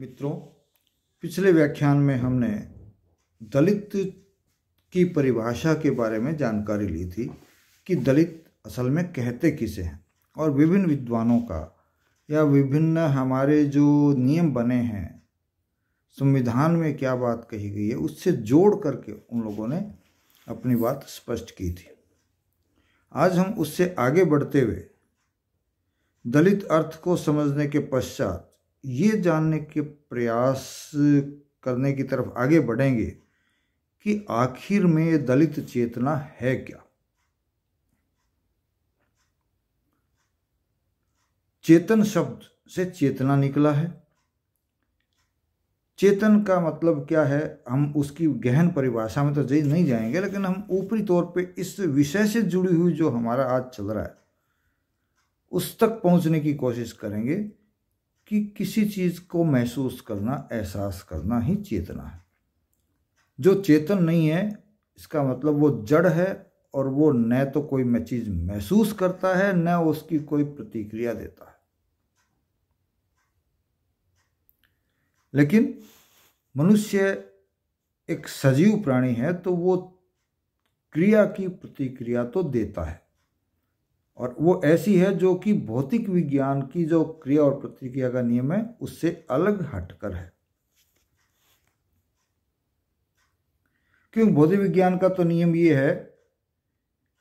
मित्रों पिछले व्याख्यान में हमने दलित की परिभाषा के बारे में जानकारी ली थी कि दलित असल में कहते किसे हैं और विभिन्न विद्वानों का या विभिन्न हमारे जो नियम बने हैं संविधान में क्या बात कही गई है उससे जोड़ करके उन लोगों ने अपनी बात स्पष्ट की थी आज हम उससे आगे बढ़ते हुए दलित अर्थ को समझने के पश्चात ये जानने के प्रयास करने की तरफ आगे बढ़ेंगे कि आखिर में दलित चेतना है क्या चेतन शब्द से चेतना निकला है चेतन का मतलब क्या है हम उसकी गहन परिभाषा में तो जी नहीं जाएंगे लेकिन हम ऊपरी तौर पे इस विषय से जुड़ी हुई जो हमारा आज चल रहा है उस तक पहुंचने की कोशिश करेंगे कि किसी चीज़ को महसूस करना एहसास करना ही चेतना है जो चेतन नहीं है इसका मतलब वो जड़ है और वो न तो कोई मैं चीज़ महसूस करता है न उसकी कोई प्रतिक्रिया देता है लेकिन मनुष्य एक सजीव प्राणी है तो वो क्रिया की प्रतिक्रिया तो देता है और वो ऐसी है जो कि भौतिक विज्ञान की जो क्रिया और प्रतिक्रिया का नियम है उससे अलग हटकर है क्योंकि भौतिक विज्ञान का तो नियम ये है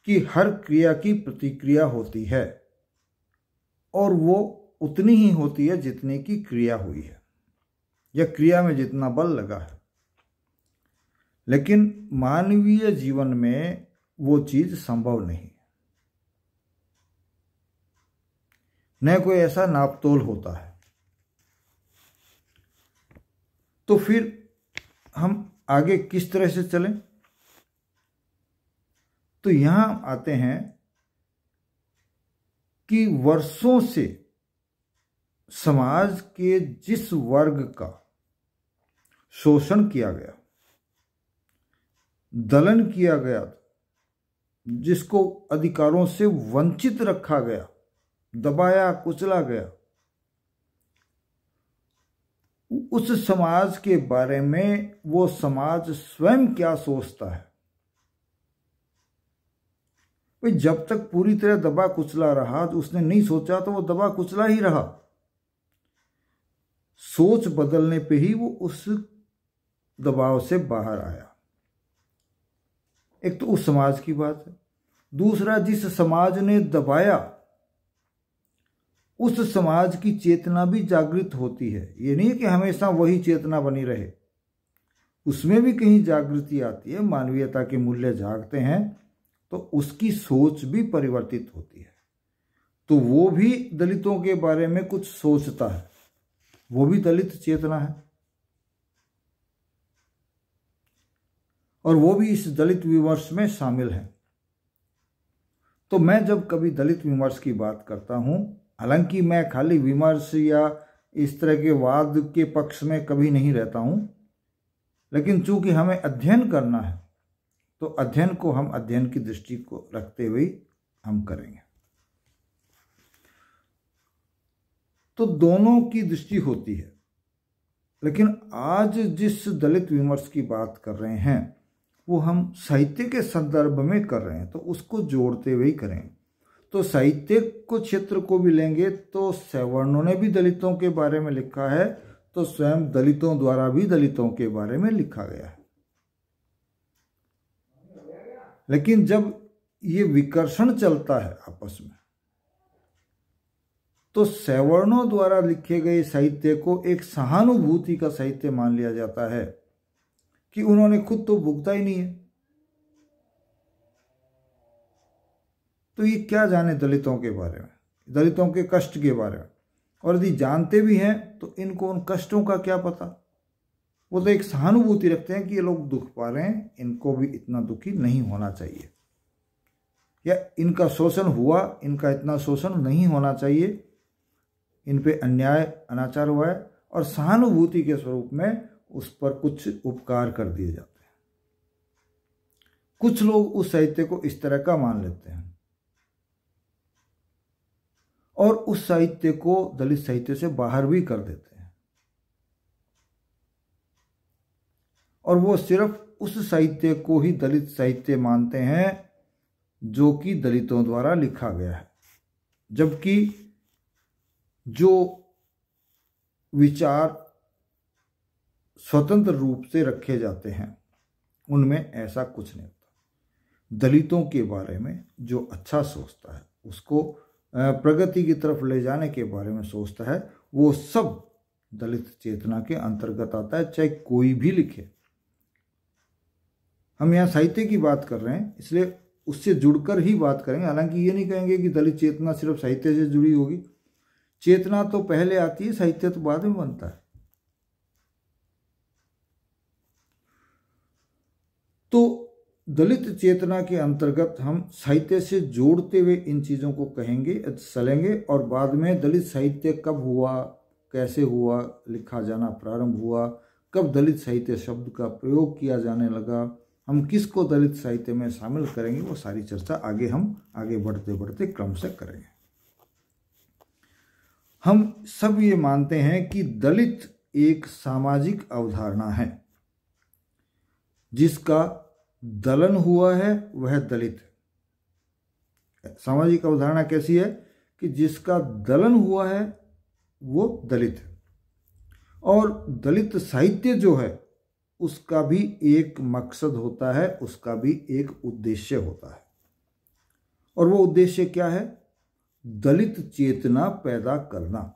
कि हर क्रिया की प्रतिक्रिया होती है और वो उतनी ही होती है जितने की क्रिया हुई है या क्रिया में जितना बल लगा है लेकिन मानवीय जीवन में वो चीज़ संभव नहीं न कोई ऐसा नापतोल होता है तो फिर हम आगे किस तरह से चलें तो यहां आते हैं कि वर्षों से समाज के जिस वर्ग का शोषण किया गया दलन किया गया जिसको अधिकारों से वंचित रखा गया दबाया कुचला गया उस समाज के बारे में वो समाज स्वयं क्या सोचता है भाई जब तक पूरी तरह दबा कुचला रहा तो उसने नहीं सोचा तो वो दबा कुचला ही रहा सोच बदलने पे ही वो उस दबाव से बाहर आया एक तो उस समाज की बात है दूसरा जिस समाज ने दबाया उस समाज की चेतना भी जागृत होती है ये नहीं कि हमेशा वही चेतना बनी रहे उसमें भी कहीं जागृति आती है मानवीयता के मूल्य जागते हैं तो उसकी सोच भी परिवर्तित होती है तो वो भी दलितों के बारे में कुछ सोचता है वो भी दलित चेतना है और वो भी इस दलित विमर्श में शामिल है तो मैं जब कभी दलित विमर्श की बात करता हूं हालांकि मैं खाली विमर्श या इस तरह के वाद के पक्ष में कभी नहीं रहता हूँ लेकिन चूंकि हमें अध्ययन करना है तो अध्ययन को हम अध्ययन की दृष्टि को रखते हुए हम करेंगे तो दोनों की दृष्टि होती है लेकिन आज जिस दलित विमर्श की बात कर रहे हैं वो हम साहित्य के संदर्भ में कर रहे हैं तो उसको जोड़ते हुए करेंगे तो साहित्य को क्षेत्र को भी लेंगे तो सवर्णों ने भी दलितों के बारे में लिखा है तो स्वयं दलितों द्वारा भी दलितों के बारे में लिखा गया है लेकिन जब ये विकर्षण चलता है आपस में तो सवर्णों द्वारा लिखे गए साहित्य को एक सहानुभूति का साहित्य मान लिया जाता है कि उन्होंने खुद तो भुगता ही नहीं है तो ये क्या जाने दलितों के बारे में दलितों के कष्ट के बारे में और यदि जानते भी हैं तो इनको उन कष्टों का क्या पता वो तो एक सहानुभूति रखते हैं कि ये लोग दुख पा रहे हैं इनको भी इतना दुखी नहीं होना चाहिए या इनका शोषण हुआ इनका इतना शोषण नहीं होना चाहिए इन पे अन्याय अनाचार हुआ है और सहानुभूति के स्वरूप में उस पर कुछ उपकार कर दिए जाते हैं कुछ लोग उस साहित्य को इस तरह का मान लेते हैं और उस साहित्य को दलित साहित्य से बाहर भी कर देते हैं और वो सिर्फ उस साहित्य को ही दलित साहित्य मानते हैं जो कि दलितों द्वारा लिखा गया है जबकि जो विचार स्वतंत्र रूप से रखे जाते हैं उनमें ऐसा कुछ नहीं होता दलितों के बारे में जो अच्छा सोचता है उसको प्रगति की तरफ ले जाने के बारे में सोचता है वो सब दलित चेतना के अंतर्गत आता है चाहे कोई भी लिखे हम यहाँ साहित्य की बात कर रहे हैं इसलिए उससे जुड़कर ही बात करेंगे हालांकि ये नहीं कहेंगे कि दलित चेतना सिर्फ साहित्य से जुड़ी होगी चेतना तो पहले आती है साहित्य तो बाद में बनता है दलित चेतना के अंतर्गत हम साहित्य से जोड़ते हुए इन चीज़ों को कहेंगे चलेंगे और बाद में दलित साहित्य कब हुआ कैसे हुआ लिखा जाना प्रारंभ हुआ कब दलित साहित्य शब्द का प्रयोग किया जाने लगा हम किसको दलित साहित्य में शामिल करेंगे वो सारी चर्चा आगे हम आगे बढ़ते बढ़ते क्रम से करेंगे हम सब ये मानते हैं कि दलित एक सामाजिक अवधारणा है जिसका दलन हुआ है वह दलित सामाजिक अवधारणा कैसी है कि जिसका दलन हुआ है वो दलित है और दलित साहित्य जो है उसका भी एक मकसद होता है उसका भी एक उद्देश्य होता है और वो उद्देश्य क्या है दलित चेतना पैदा करना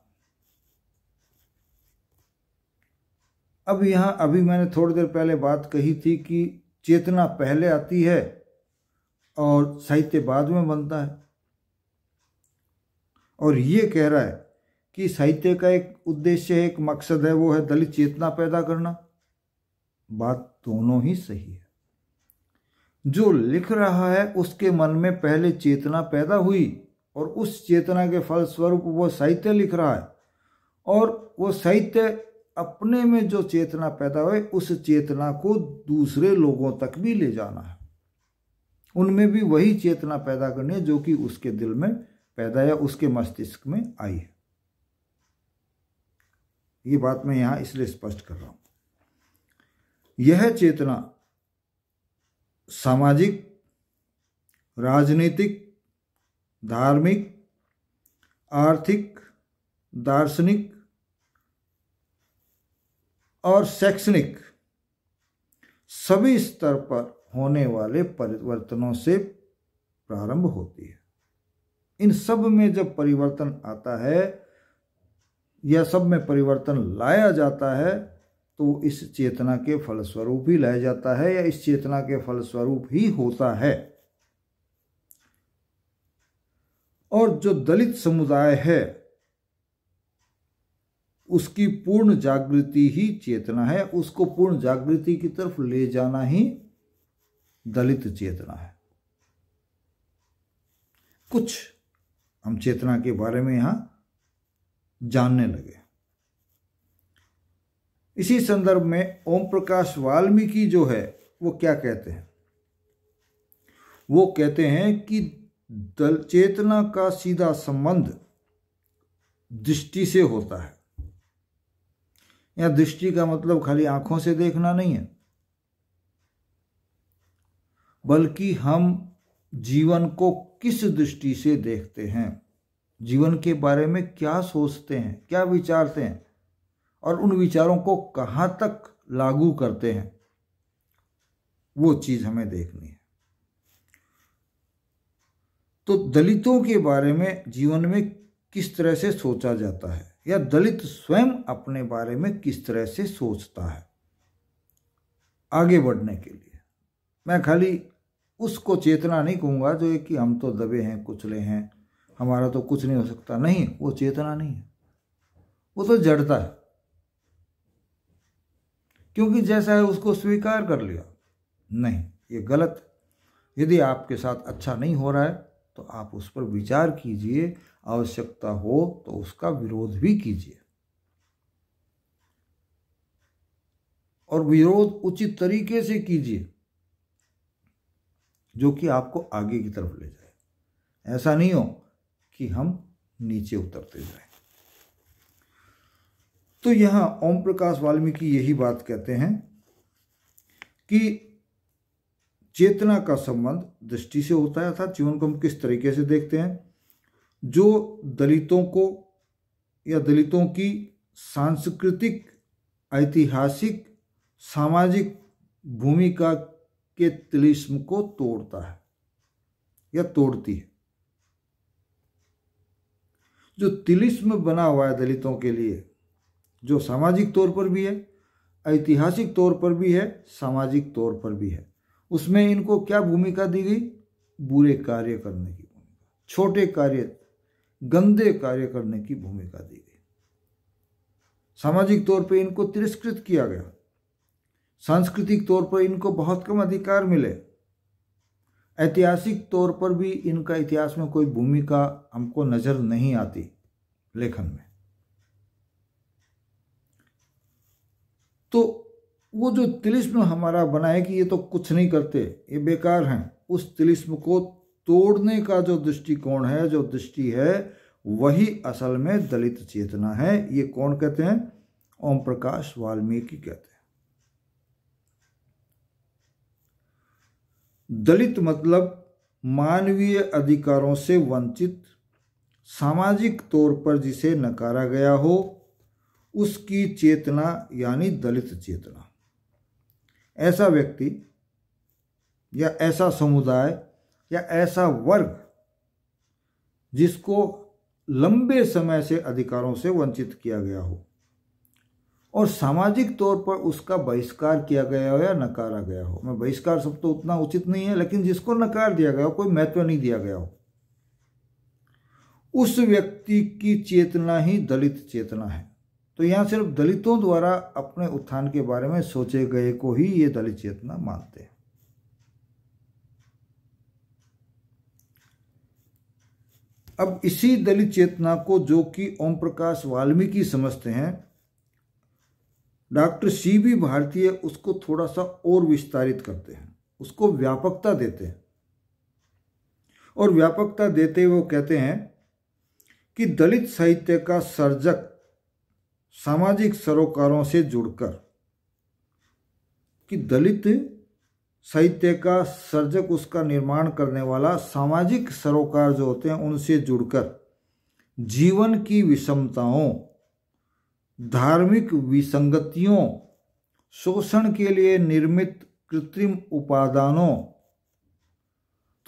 अब यहां अभी मैंने थोड़ी देर पहले बात कही थी कि चेतना पहले आती है और साहित्य बाद में बनता है और ये कह रहा है कि साहित्य का एक उद्देश्य है एक मकसद है वो है दलित चेतना पैदा करना बात दोनों ही सही है जो लिख रहा है उसके मन में पहले चेतना पैदा हुई और उस चेतना के फलस्वरूप वो साहित्य लिख रहा है और वो साहित्य अपने में जो चेतना पैदा हुए उस चेतना को दूसरे लोगों तक भी ले जाना है उनमें भी वही चेतना पैदा करनी है जो कि उसके दिल में पैदा या उसके मस्तिष्क में आई है ये बात मैं यहां इसलिए स्पष्ट कर रहा हूं यह चेतना सामाजिक राजनीतिक धार्मिक आर्थिक दार्शनिक और शैक्षणिक सभी स्तर पर होने वाले परिवर्तनों से प्रारंभ होती है इन सब में जब परिवर्तन आता है या सब में परिवर्तन लाया जाता है तो इस चेतना के फलस्वरूप ही लाया जाता है या इस चेतना के फलस्वरूप ही होता है और जो दलित समुदाय है उसकी पूर्ण जागृति ही चेतना है उसको पूर्ण जागृति की तरफ ले जाना ही दलित चेतना है कुछ हम चेतना के बारे में यहां जानने लगे इसी संदर्भ में ओम प्रकाश वाल्मीकि जो है वो क्या कहते हैं वो कहते हैं कि दल चेतना का सीधा संबंध दृष्टि से होता है या दृष्टि का मतलब खाली आंखों से देखना नहीं है बल्कि हम जीवन को किस दृष्टि से देखते हैं जीवन के बारे में क्या सोचते हैं क्या विचारते हैं और उन विचारों को कहाँ तक लागू करते हैं वो चीज़ हमें देखनी है तो दलितों के बारे में जीवन में किस तरह से सोचा जाता है या दलित स्वयं अपने बारे में किस तरह से सोचता है आगे बढ़ने के लिए मैं खाली उसको चेतना नहीं कहूँगा जो कि हम तो दबे हैं कुचले हैं हमारा तो कुछ नहीं हो सकता नहीं वो चेतना नहीं है वो तो जड़ता है क्योंकि जैसा है उसको स्वीकार कर लिया नहीं ये गलत यदि आपके साथ अच्छा नहीं हो रहा है तो आप उस पर विचार कीजिए आवश्यकता हो तो उसका विरोध भी कीजिए और विरोध उचित तरीके से कीजिए जो कि आपको आगे की तरफ ले जाए ऐसा नहीं हो कि हम नीचे उतरते जाए तो यहां ओम प्रकाश वाल्मीकि यही बात कहते हैं कि चेतना का संबंध दृष्टि से होता है अर्थात जीवन को हम किस तरीके से देखते हैं जो दलितों को या दलितों की सांस्कृतिक ऐतिहासिक सामाजिक भूमिका के तिलिस्म को तोड़ता है या तोड़ती है जो तिलिस्म बना हुआ है दलितों के लिए जो सामाजिक तौर पर भी है ऐतिहासिक तौर पर भी है सामाजिक तौर पर भी है उसमें इनको क्या भूमिका दी गई बुरे कार्य करने की भूमिका छोटे कार्य गंदे कार्य करने की भूमिका दी गई सामाजिक तौर पर इनको तिरस्कृत किया गया सांस्कृतिक तौर पर इनको बहुत कम अधिकार मिले ऐतिहासिक तौर पर भी इनका इतिहास में कोई भूमिका हमको नजर नहीं आती लेखन में तो वो जो तिलिस्म हमारा बना है कि ये तो कुछ नहीं करते ये बेकार हैं उस तिलिस्म को तोड़ने का जो दृष्टिकोण है जो दृष्टि है वही असल में दलित चेतना है ये कौन कहते हैं ओम प्रकाश वाल्मीकि कहते हैं दलित मतलब मानवीय अधिकारों से वंचित सामाजिक तौर पर जिसे नकारा गया हो उसकी चेतना यानी दलित चेतना ऐसा व्यक्ति या ऐसा समुदाय या ऐसा वर्ग जिसको लंबे समय से अधिकारों से वंचित किया गया हो और सामाजिक तौर पर उसका बहिष्कार किया गया हो या नकारा गया हो मैं बहिष्कार सब तो उतना उचित नहीं है लेकिन जिसको नकार दिया गया हो कोई महत्व नहीं दिया गया हो उस व्यक्ति की चेतना ही दलित चेतना है तो यहाँ सिर्फ दलितों द्वारा अपने उत्थान के बारे में सोचे गए को ही ये दलित चेतना मानते हैं अब इसी दलित चेतना को जो कि ओम प्रकाश वाल्मीकि समझते हैं डॉक्टर सी बी भारतीय उसको थोड़ा सा और विस्तारित करते हैं उसको व्यापकता देते हैं और व्यापकता देते हुए कहते हैं कि दलित साहित्य का सर्जक सामाजिक सरोकारों से जुड़कर कि दलित साहित्य का सर्जक उसका निर्माण करने वाला सामाजिक सरोकार जो होते हैं उनसे जुड़कर जीवन की विषमताओं धार्मिक विसंगतियों शोषण के लिए निर्मित कृत्रिम उपादानों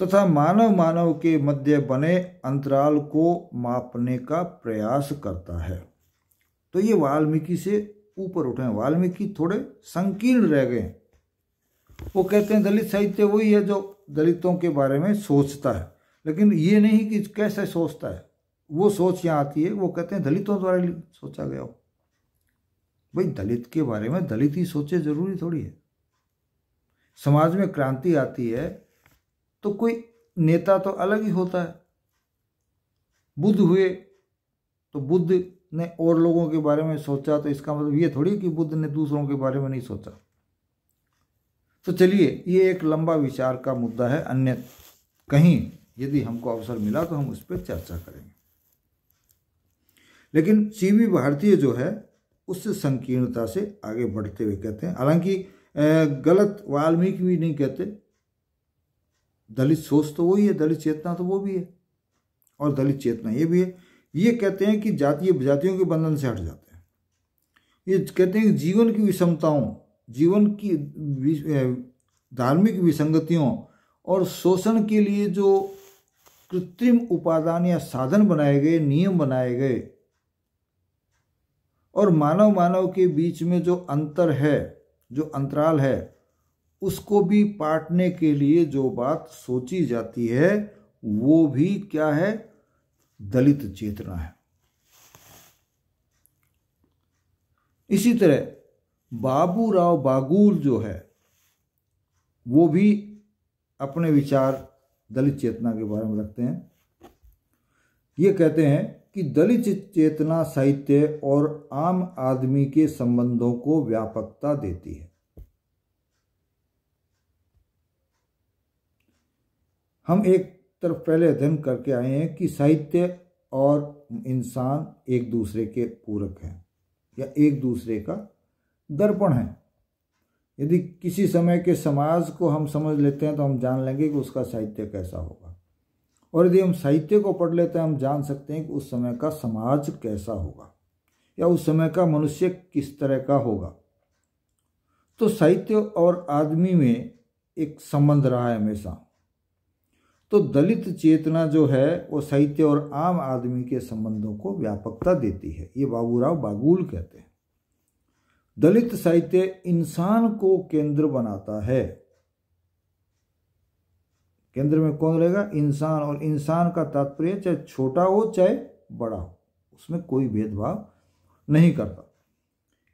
तथा मानव मानव के मध्य बने अंतराल को मापने का प्रयास करता है तो ये वाल्मीकि से ऊपर उठे हैं वाल्मीकि थोड़े संकीर्ण रह गए वो कहते हैं दलित साहित्य वही है जो दलितों के बारे में सोचता है लेकिन ये नहीं कि कैसे सोचता है वो सोच यहाँ आती है वो कहते हैं दलितों द्वारा सोचा गया हो भाई दलित के बारे में दलित ही सोचे जरूरी थोड़ी है समाज में क्रांति आती है तो कोई नेता तो अलग ही होता है बुद्ध हुए तो बुद्ध ने और लोगों के बारे में सोचा तो इसका मतलब ये थोड़ी कि बुद्ध ने दूसरों के बारे में नहीं सोचा तो चलिए ये एक लंबा विचार का मुद्दा है अन्य कहीं यदि हमको अवसर मिला तो हम उस पर चर्चा करेंगे लेकिन सीवी भारतीय जो है उससे संकीर्णता से आगे बढ़ते हुए कहते हैं हालांकि गलत वाल्मीकि भी नहीं कहते दलित सोच तो वही है दलित चेतना तो वो भी है और दलित चेतना ये भी है ये कहते हैं कि जातीय जातियों के बंधन से हट जाते हैं ये कहते हैं कि जीवन की विषमताओं जीवन की धार्मिक विसंगतियों और शोषण के लिए जो कृत्रिम उपादान या साधन बनाए गए नियम बनाए गए और मानव मानव के बीच में जो अंतर है जो अंतराल है उसको भी पाटने के लिए जो बात सोची जाती है वो भी क्या है दलित चेतना है इसी तरह बाबूराव बागुल जो है वो भी अपने विचार दलित चेतना के बारे में रखते हैं ये कहते हैं कि दलित चेतना साहित्य और आम आदमी के संबंधों को व्यापकता देती है हम एक तरफ पहले अध्ययन करके आए हैं कि साहित्य और इंसान एक दूसरे के पूरक हैं या एक दूसरे का दर्पण है यदि किसी समय के समाज को हम समझ लेते हैं तो हम जान लेंगे कि उसका साहित्य कैसा होगा और यदि हम साहित्य को पढ़ लेते हैं हम जान सकते हैं कि उस समय का समाज कैसा होगा या उस समय का मनुष्य किस तरह का होगा तो साहित्य और आदमी में एक संबंध रहा है हमेशा तो दलित चेतना जो है वो साहित्य और आम आदमी के संबंधों को व्यापकता देती है ये बाबूराव बागुल कहते हैं दलित साहित्य इंसान को केंद्र बनाता है केंद्र में कौन रहेगा इंसान और इंसान का तात्पर्य चाहे छोटा हो चाहे बड़ा हो उसमें कोई भेदभाव नहीं करता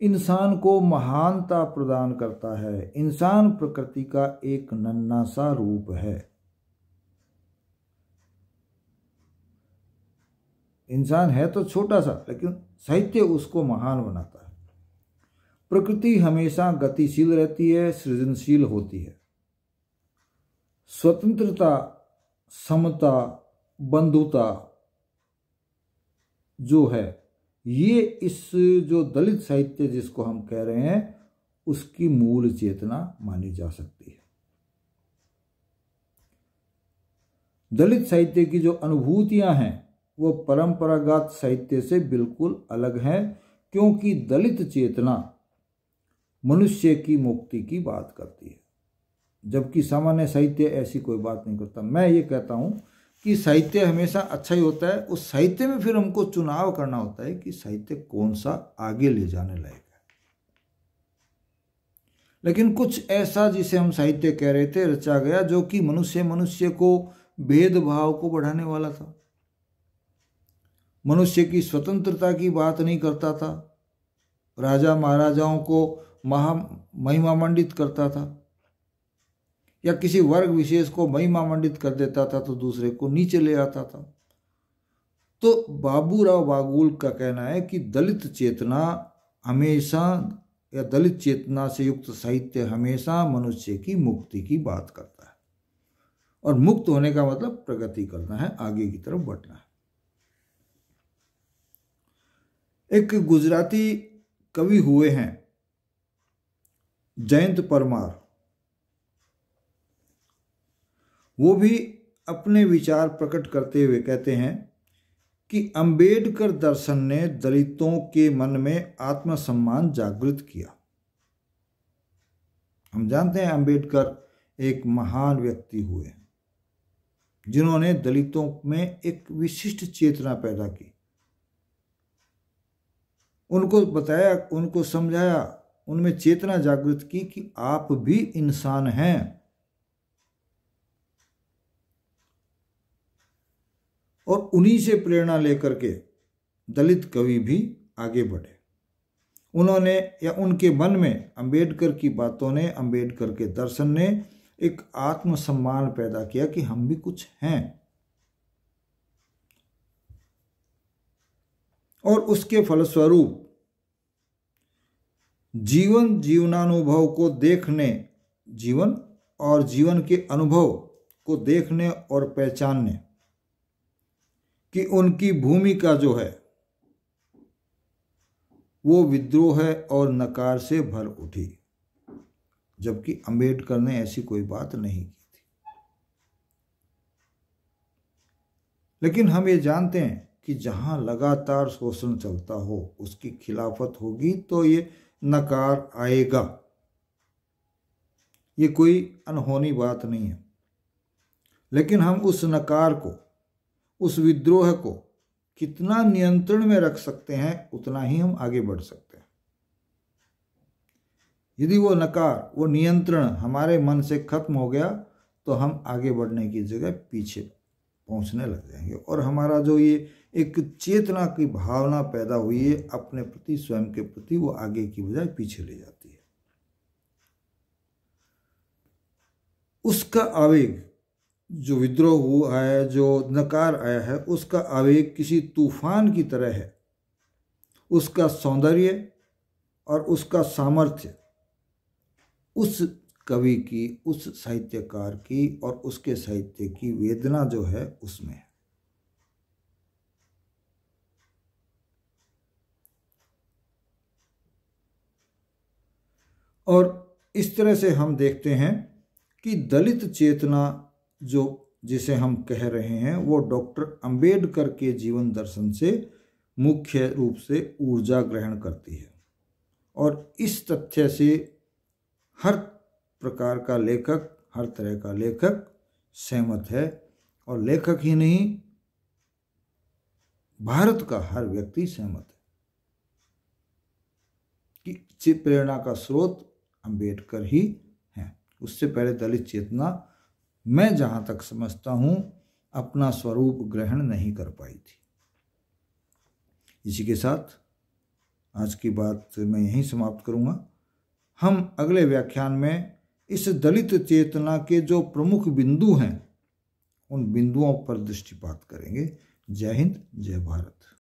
इंसान को महानता प्रदान करता है इंसान प्रकृति का एक नन्ना सा रूप है इंसान है तो छोटा सा लेकिन साहित्य उसको महान बनाता है प्रकृति हमेशा गतिशील रहती है सृजनशील होती है स्वतंत्रता समता बंधुता जो है ये इस जो दलित साहित्य जिसको हम कह रहे हैं उसकी मूल चेतना मानी जा सकती है दलित साहित्य की जो अनुभूतियां हैं वो परंपरागत साहित्य से बिल्कुल अलग हैं क्योंकि दलित चेतना मनुष्य की मुक्ति की बात करती है जबकि सामान्य साहित्य ऐसी कोई बात नहीं करता मैं ये कहता हूँ कि साहित्य हमेशा अच्छा ही होता है उस साहित्य में फिर हमको चुनाव करना होता है कि साहित्य कौन सा आगे ले जाने लायक है लेकिन कुछ ऐसा जिसे हम साहित्य कह रहे थे रचा गया जो कि मनुष्य मनुष्य को भेदभाव को बढ़ाने वाला था मनुष्य की स्वतंत्रता की बात नहीं करता था राजा महाराजाओं को महा महिमामंडित करता था या किसी वर्ग विशेष को महिमामंडित कर देता था तो दूसरे को नीचे ले आता था तो बाबूराव बागुल का कहना है कि दलित चेतना हमेशा या दलित चेतना से युक्त साहित्य हमेशा मनुष्य की मुक्ति की बात करता है और मुक्त होने का मतलब प्रगति करना है आगे की तरफ बढ़ना है एक गुजराती कवि हुए हैं जयंत परमार वो भी अपने विचार प्रकट करते हुए कहते हैं कि अंबेडकर दर्शन ने दलितों के मन में आत्मसम्मान जागृत किया हम जानते हैं अंबेडकर एक महान व्यक्ति हुए जिन्होंने दलितों में एक विशिष्ट चेतना पैदा की उनको बताया उनको समझाया उनमें चेतना जागृत की कि आप भी इंसान हैं और उन्हीं से प्रेरणा लेकर के दलित कवि भी आगे बढ़े उन्होंने या उनके मन में अंबेडकर की बातों ने अंबेडकर के दर्शन ने एक आत्मसम्मान पैदा किया कि हम भी कुछ हैं और उसके फलस्वरूप जीवन जीवनानुभव को देखने जीवन और जीवन के अनुभव को देखने और पहचानने कि उनकी भूमिका जो है वो विद्रोह है और नकार से भर उठी जबकि अंबेडकर ने ऐसी कोई बात नहीं की थी लेकिन हम ये जानते हैं कि जहाँ लगातार शोषण चलता हो उसकी खिलाफत होगी तो ये नकार आएगा ये कोई अनहोनी बात नहीं है लेकिन हम उस नकार को उस विद्रोह को कितना नियंत्रण में रख सकते हैं उतना ही हम आगे बढ़ सकते हैं यदि वो नकार वो नियंत्रण हमारे मन से खत्म हो गया तो हम आगे बढ़ने की जगह पीछे पहुंचने लग जाएंगे और हमारा जो ये एक चेतना की भावना पैदा हुई है अपने प्रति स्वयं के प्रति वो आगे की बजाय पीछे ले जाती है उसका आवेग जो विद्रोह हुआ है जो नकार आया है उसका आवेग किसी तूफान की तरह है उसका सौंदर्य और उसका सामर्थ्य उस कवि की उस साहित्यकार की और उसके साहित्य की वेदना जो है उसमें है और इस तरह से हम देखते हैं कि दलित चेतना जो जिसे हम कह रहे हैं वो डॉक्टर अंबेडकर के जीवन दर्शन से मुख्य रूप से ऊर्जा ग्रहण करती है और इस तथ्य से हर प्रकार का लेखक हर तरह का लेखक सहमत है और लेखक ही नहीं भारत का हर व्यक्ति सहमत है कि प्रेरणा का स्रोत अंबेडकर ही हैं उससे पहले दलित चेतना मैं जहां तक समझता हूं अपना स्वरूप ग्रहण नहीं कर पाई थी इसी के साथ आज की बात मैं यहीं समाप्त करूंगा हम अगले व्याख्यान में इस दलित चेतना के जो प्रमुख बिंदु हैं उन बिंदुओं पर दृष्टिपात करेंगे जय हिंद जय भारत